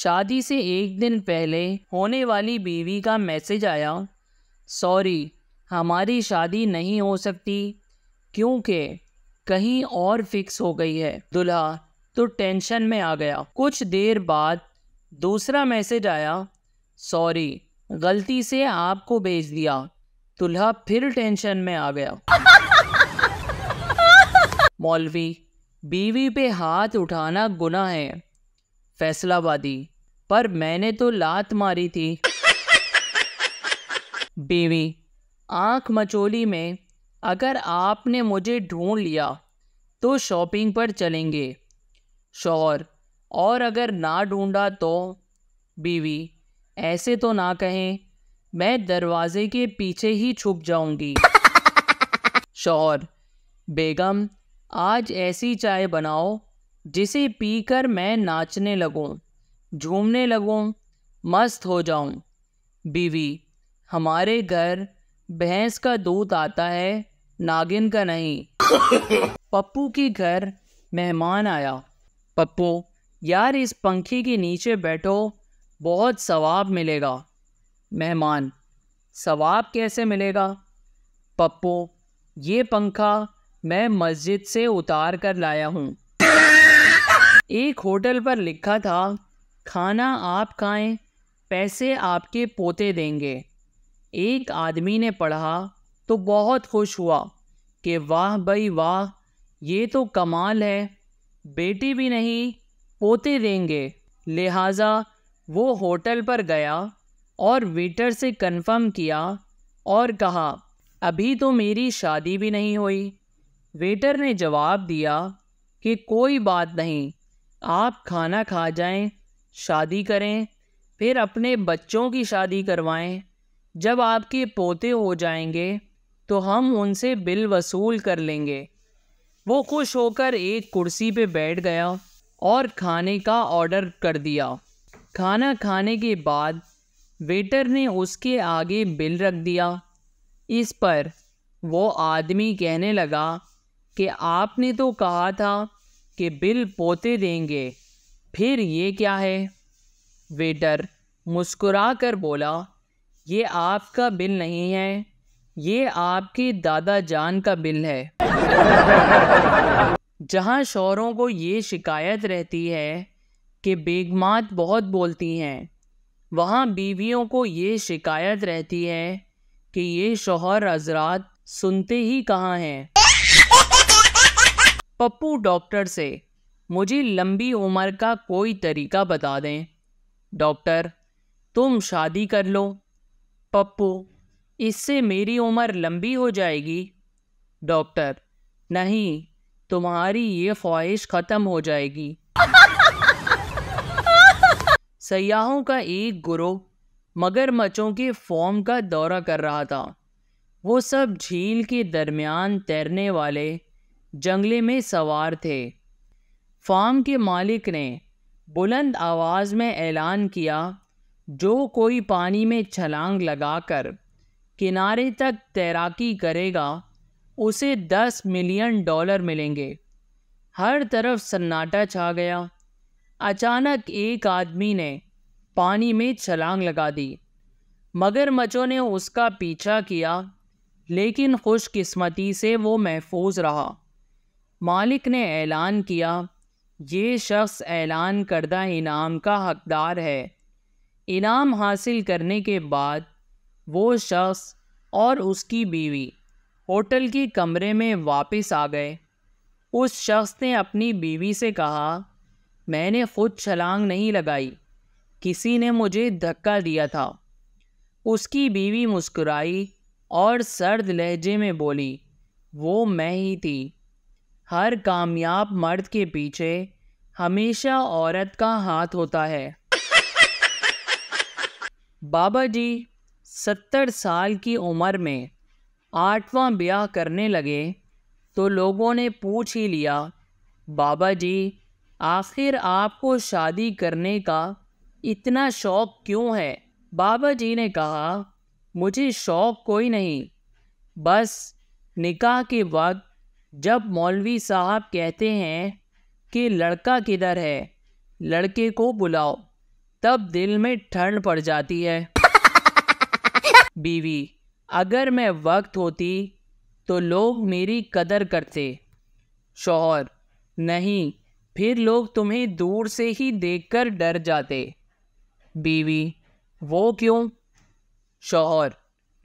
शादी से एक दिन पहले होने वाली बीवी का मैसेज आया सॉरी हमारी शादी नहीं हो सकती क्योंकि कहीं और फिक्स हो गई है दुल्हा तो टेंशन में आ गया कुछ देर बाद दूसरा मैसेज आया सॉरी गलती से आपको भेज दिया दुल्हा फिर टेंशन में आ गया मौलवी बीवी पे हाथ उठाना गुना है फैसलाबादी पर मैंने तो लात मारी थी बीवी आंख मचोली में अगर आपने मुझे ढूंढ लिया तो शॉपिंग पर चलेंगे शौर और अगर ना ढूंढा तो बीवी ऐसे तो ना कहें मैं दरवाजे के पीछे ही छुप जाऊंगी शौर बेगम आज ऐसी चाय बनाओ जिसे पीकर मैं नाचने लगूँ झूमने लगूँ मस्त हो जाऊँ बीवी हमारे घर भैंस का दूध आता है नागिन का नहीं पप्पू के घर मेहमान आया पप्पू यार इस पंखे के नीचे बैठो बहुत सवाब मिलेगा मेहमान सवाब कैसे मिलेगा पप्पू ये पंखा मैं मस्जिद से उतार कर लाया हूँ एक होटल पर लिखा था खाना आप खाएं पैसे आपके पोते देंगे एक आदमी ने पढ़ा तो बहुत खुश हुआ कि वाह भाई वाह ये तो कमाल है बेटी भी नहीं पोते देंगे लिहाजा वो होटल पर गया और वेटर से कंफर्म किया और कहा अभी तो मेरी शादी भी नहीं हुई वेटर ने जवाब दिया कि कोई बात नहीं आप खाना खा जाएं, शादी करें फिर अपने बच्चों की शादी करवाएं। जब आपके पोते हो जाएंगे तो हम उनसे बिल वसूल कर लेंगे वो खुश होकर एक कुर्सी पे बैठ गया और खाने का ऑर्डर कर दिया खाना खाने के बाद वेटर ने उसके आगे बिल रख दिया इस पर वो आदमी कहने लगा कि आपने तो कहा था के बिल पोते देंगे फिर ये क्या है वेटर मुस्कुरा कर बोला ये आपका बिल नहीं है ये आपके दादा जान का बिल है जहाँ शोरों को ये शिकायत रहती है कि बेगमात बहुत बोलती हैं वहाँ बीवियों को ये शिकायत रहती है कि ये शोहर हजरात सुनते ही कहाँ हैं पप्पू डॉक्टर से मुझे लंबी उम्र का कोई तरीका बता दें डॉक्टर तुम शादी कर लो पप्पू इससे मेरी उम्र लंबी हो जाएगी डॉक्टर नहीं तुम्हारी ये ख्वाहिश ख़त्म हो जाएगी सयाहों का एक ग्रुप मगरमच्छों के फॉर्म का दौरा कर रहा था वो सब झील के दरमियान तैरने वाले जंगले में सवार थे फार्म के मालिक ने बुलंद आवाज़ में ऐलान किया जो कोई पानी में छलांग लगाकर किनारे तक तैराकी करेगा उसे दस मिलियन डॉलर मिलेंगे हर तरफ सन्नाटा छा गया अचानक एक आदमी ने पानी में छलांग लगा दी मगरमच्छों ने उसका पीछा किया लेकिन खुशकिस्मती से वो महफूज रहा मालिक ने ऐलान किया ये शख्स ऐलान करदा इनाम का हकदार है इनाम हासिल करने के बाद वो शख्स और उसकी बीवी होटल के कमरे में वापस आ गए उस शख्स ने अपनी बीवी से कहा मैंने खुद छलांग नहीं लगाई किसी ने मुझे धक्का दिया था उसकी बीवी मुस्कुराई और सर्द लहजे में बोली वो मैं ही थी हर कामयाब मर्द के पीछे हमेशा औरत का हाथ होता है बाबा जी सत्तर साल की उम्र में आठवां ब्याह करने लगे तो लोगों ने पूछ ही लिया बाबा जी आखिर आपको शादी करने का इतना शौक़ क्यों है बाबा जी ने कहा मुझे शौक़ कोई नहीं बस निकाह के वक्त जब मौलवी साहब कहते हैं कि लड़का किधर है लड़के को बुलाओ तब दिल में ठंड पड़ जाती है बीवी अगर मैं वक्त होती तो लोग मेरी कदर करते शोहर नहीं फिर लोग तुम्हें दूर से ही देखकर डर जाते बीवी वो क्यों शोहर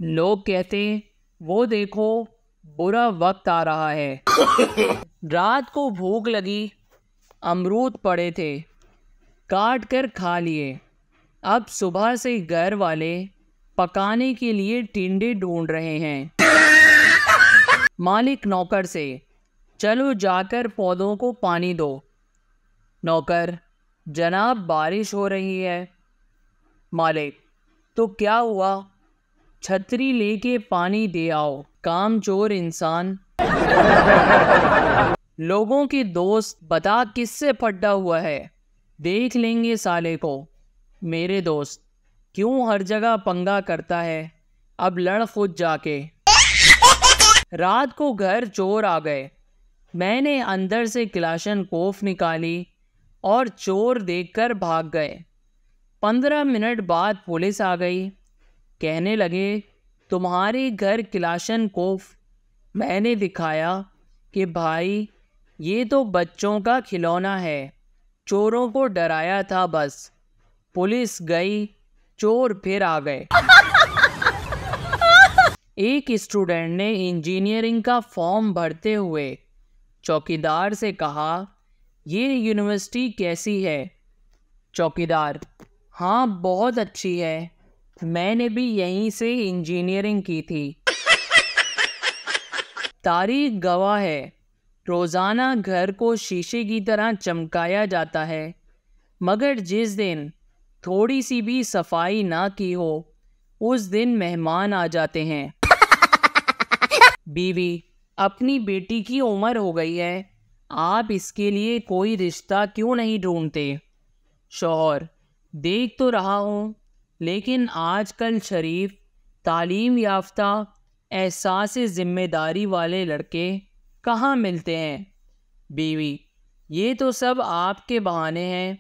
लोग कहते वो देखो बुरा वक्त आ रहा है रात को भूख लगी अमरूद पड़े थे काट कर खा लिए अब सुबह से घर वाले पकाने के लिए टिंडे ढूंढ रहे हैं मालिक नौकर से चलो जाकर पौधों को पानी दो नौकर जनाब बारिश हो रही है मालिक तो क्या हुआ छतरी लेके पानी दे आओ काम चोर इंसान लोगों की दोस्त बता किससे फटा हुआ है देख लेंगे साले को मेरे दोस्त क्यों हर जगह पंगा करता है अब लड़ खुद जाके रात को घर चोर आ गए मैंने अंदर से क्लाशन कोफ निकाली और चोर देखकर भाग गए पंद्रह मिनट बाद पुलिस आ गई कहने लगे तुम्हारे घर किलाशन को मैंने दिखाया कि भाई ये तो बच्चों का खिलौना है चोरों को डराया था बस पुलिस गई चोर फिर आ गए एक स्टूडेंट ने इंजीनियरिंग का फॉर्म भरते हुए चौकीदार से कहा ये यूनिवर्सिटी कैसी है चौकीदार हाँ बहुत अच्छी है मैंने भी यहीं से इंजीनियरिंग की थी तारीख गवाह है रोज़ाना घर को शीशे की तरह चमकाया जाता है मगर जिस दिन थोड़ी सी भी सफाई ना की हो उस दिन मेहमान आ जाते हैं बीवी अपनी बेटी की उम्र हो गई है आप इसके लिए कोई रिश्ता क्यों नहीं ढूंढते शोहर देख तो रहा हूँ लेकिन आजकल शरीफ तालीम याफ्ता एहसास ज़िम्मेदारी वाले लड़के कहाँ मिलते हैं बीवी ये तो सब आपके बहाने हैं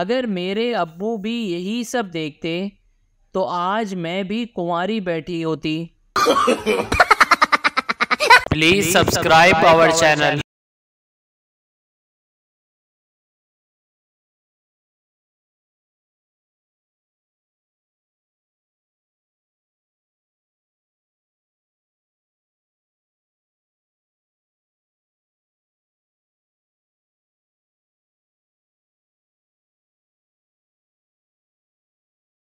अगर मेरे अबू भी यही सब देखते तो आज मैं भी कुंवारी बैठी होती प्लीज़ सब्सक्राइब आवर चैनल